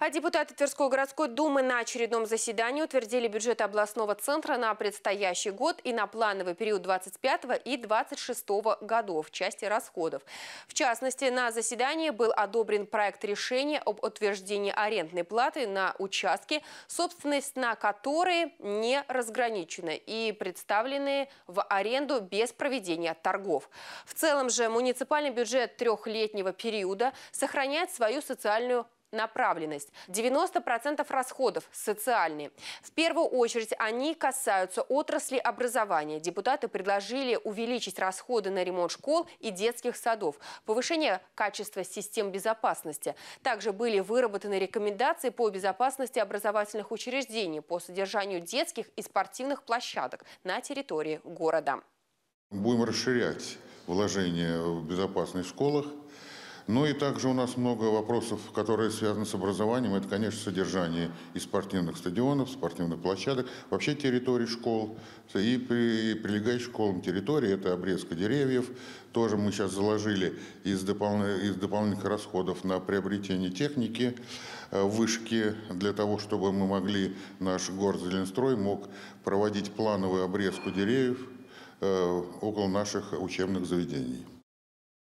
А депутаты Тверской городской думы на очередном заседании утвердили бюджет областного центра на предстоящий год и на плановый период 25 и 26 годов в части расходов. В частности, на заседании был одобрен проект решения об утверждении арендной платы на участке, собственность на которые не разграничена и представлены в аренду без проведения торгов. В целом же муниципальный бюджет трехлетнего периода сохраняет свою социальную направленность. 90% расходов социальные. В первую очередь они касаются отрасли образования. Депутаты предложили увеличить расходы на ремонт школ и детских садов, повышение качества систем безопасности. Также были выработаны рекомендации по безопасности образовательных учреждений, по содержанию детских и спортивных площадок на территории города. Будем расширять вложения в безопасность в школах. Ну и также у нас много вопросов, которые связаны с образованием. Это, конечно, содержание и спортивных стадионов, спортивных площадок, вообще территории школ и, при, и прилегающих школам территории. Это обрезка деревьев. Тоже мы сейчас заложили из, допол... из дополнительных расходов на приобретение техники э, вышки для того, чтобы мы могли, наш город Зеленстрой мог проводить плановую обрезку деревьев э, около наших учебных заведений.